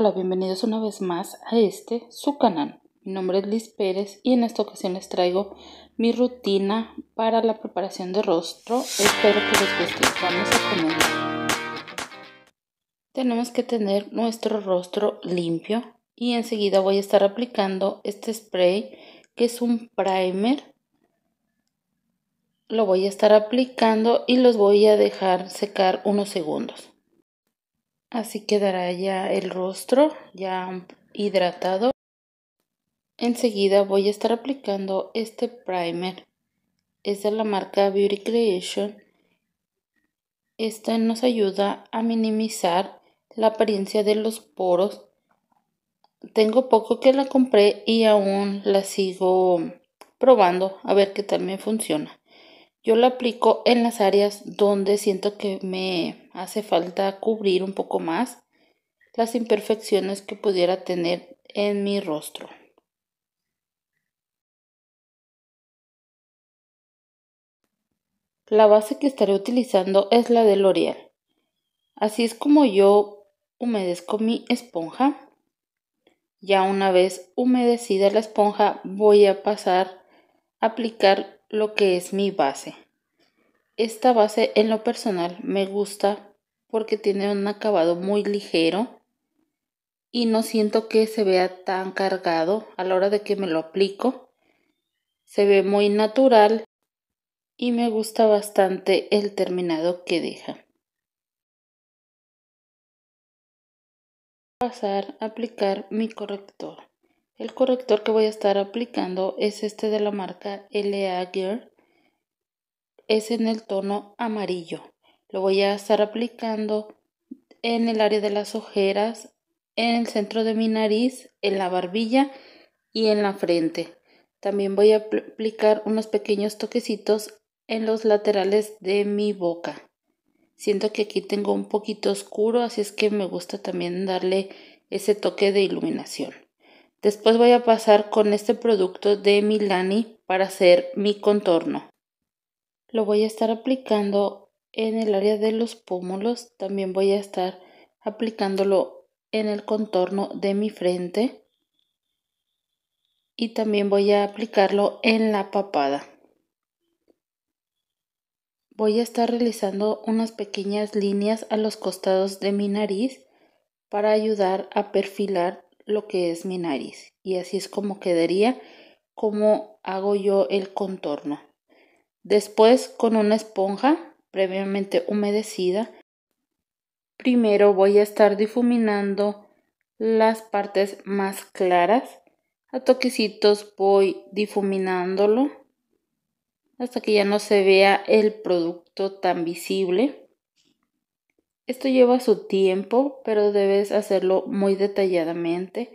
Hola, bienvenidos una vez más a este, su canal. Mi nombre es Liz Pérez y en esta ocasión les traigo mi rutina para la preparación de rostro. Espero que les guste. Vamos a comenzar. Tenemos que tener nuestro rostro limpio y enseguida voy a estar aplicando este spray que es un primer. Lo voy a estar aplicando y los voy a dejar secar unos segundos. Así quedará ya el rostro ya hidratado. Enseguida voy a estar aplicando este primer. Es de la marca Beauty Creation. Este nos ayuda a minimizar la apariencia de los poros. Tengo poco que la compré y aún la sigo probando a ver qué tal me funciona. Yo lo aplico en las áreas donde siento que me hace falta cubrir un poco más las imperfecciones que pudiera tener en mi rostro. La base que estaré utilizando es la de L'Oreal. Así es como yo humedezco mi esponja. Ya una vez humedecida la esponja voy a pasar a aplicar lo que es mi base. Esta base en lo personal me gusta porque tiene un acabado muy ligero y no siento que se vea tan cargado a la hora de que me lo aplico. Se ve muy natural y me gusta bastante el terminado que deja. Pasar a aplicar mi corrector. El corrector que voy a estar aplicando es este de la marca LA Girl, Es en el tono amarillo. Lo voy a estar aplicando en el área de las ojeras, en el centro de mi nariz, en la barbilla y en la frente. También voy a aplicar unos pequeños toquecitos en los laterales de mi boca. Siento que aquí tengo un poquito oscuro, así es que me gusta también darle ese toque de iluminación. Después voy a pasar con este producto de Milani para hacer mi contorno. Lo voy a estar aplicando en el área de los pómulos. También voy a estar aplicándolo en el contorno de mi frente. Y también voy a aplicarlo en la papada. Voy a estar realizando unas pequeñas líneas a los costados de mi nariz para ayudar a perfilar lo que es mi nariz y así es como quedaría como hago yo el contorno. Después con una esponja previamente humedecida, primero voy a estar difuminando las partes más claras. A toquecitos voy difuminándolo hasta que ya no se vea el producto tan visible. Esto lleva su tiempo, pero debes hacerlo muy detalladamente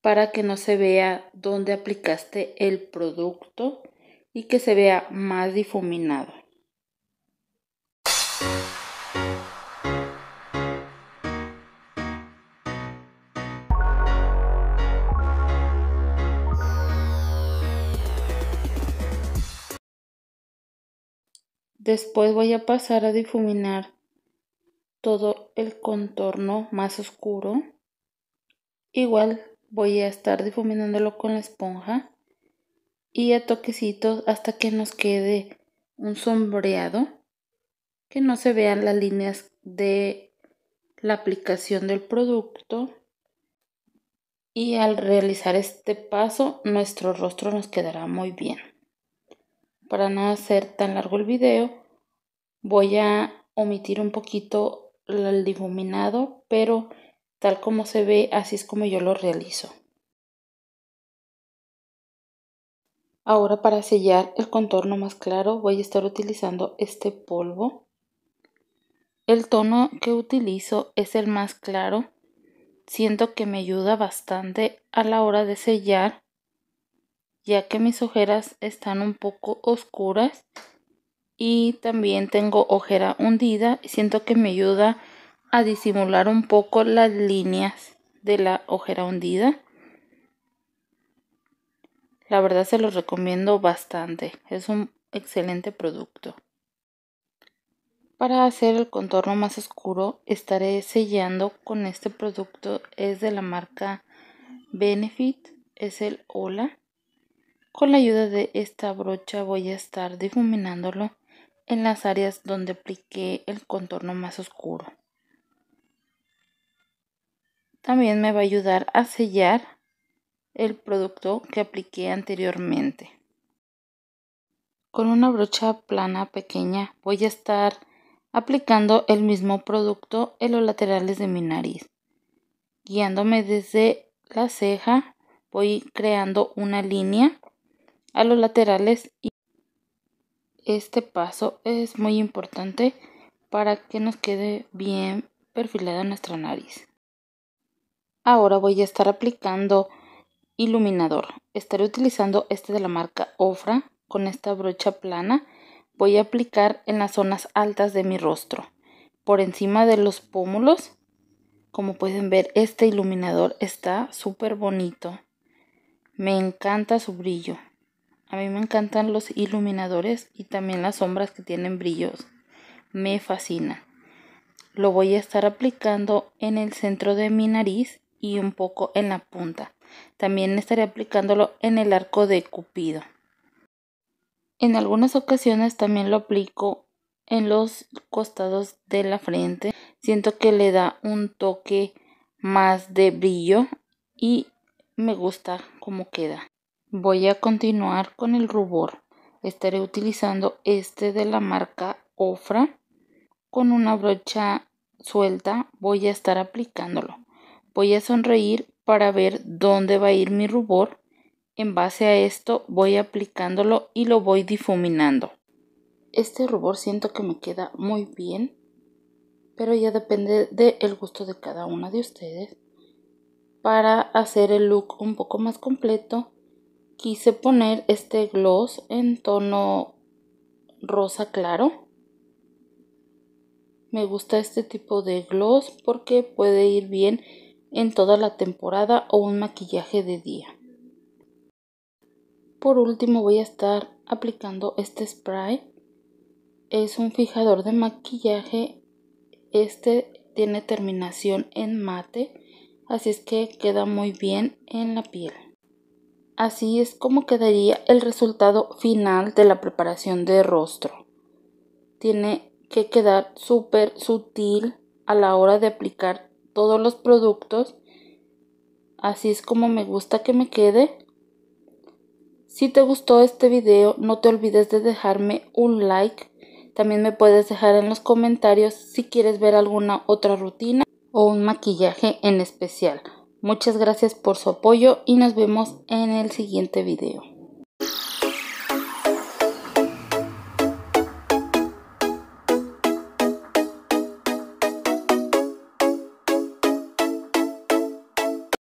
para que no se vea dónde aplicaste el producto y que se vea más difuminado. Después voy a pasar a difuminar todo el contorno más oscuro. Igual voy a estar difuminándolo con la esponja y a toquecitos hasta que nos quede un sombreado que no se vean las líneas de la aplicación del producto y al realizar este paso nuestro rostro nos quedará muy bien para no hacer tan largo el video voy a omitir un poquito el difuminado, pero tal como se ve, así es como yo lo realizo. Ahora para sellar el contorno más claro voy a estar utilizando este polvo. El tono que utilizo es el más claro. Siento que me ayuda bastante a la hora de sellar ya que mis ojeras están un poco oscuras y también tengo ojera hundida. Siento que me ayuda a disimular un poco las líneas de la ojera hundida. La verdad se los recomiendo bastante. Es un excelente producto. Para hacer el contorno más oscuro estaré sellando con este producto. Es de la marca Benefit. Es el Hola. Con la ayuda de esta brocha voy a estar difuminándolo en las áreas donde apliqué el contorno más oscuro. También me va a ayudar a sellar el producto que apliqué anteriormente. Con una brocha plana pequeña voy a estar aplicando el mismo producto en los laterales de mi nariz. Guiándome desde la ceja voy creando una línea a los laterales y este paso es muy importante para que nos quede bien perfilada nuestra nariz. Ahora voy a estar aplicando iluminador. Estaré utilizando este de la marca Ofra con esta brocha plana. Voy a aplicar en las zonas altas de mi rostro, por encima de los pómulos. Como pueden ver, este iluminador está súper bonito. Me encanta su brillo. A mí me encantan los iluminadores y también las sombras que tienen brillos. Me fascina. Lo voy a estar aplicando en el centro de mi nariz y un poco en la punta. También estaré aplicándolo en el arco de Cupido. En algunas ocasiones también lo aplico en los costados de la frente. Siento que le da un toque más de brillo y me gusta cómo queda. Voy a continuar con el rubor. Estaré utilizando este de la marca Ofra. Con una brocha suelta voy a estar aplicándolo. Voy a sonreír para ver dónde va a ir mi rubor. En base a esto voy aplicándolo y lo voy difuminando. Este rubor siento que me queda muy bien, pero ya depende del gusto de cada una de ustedes. Para hacer el look un poco más completo, quise poner este gloss en tono rosa claro. Me gusta este tipo de gloss porque puede ir bien en toda la temporada o un maquillaje de día. Por último voy a estar aplicando este spray. Es un fijador de maquillaje. Este tiene terminación en mate, así es que queda muy bien en la piel. Así es como quedaría el resultado final de la preparación de rostro. Tiene que quedar súper sutil a la hora de aplicar todos los productos. Así es como me gusta que me quede. Si te gustó este video, no te olvides de dejarme un like. También me puedes dejar en los comentarios si quieres ver alguna otra rutina o un maquillaje en especial. Muchas gracias por su apoyo y nos vemos en el siguiente video.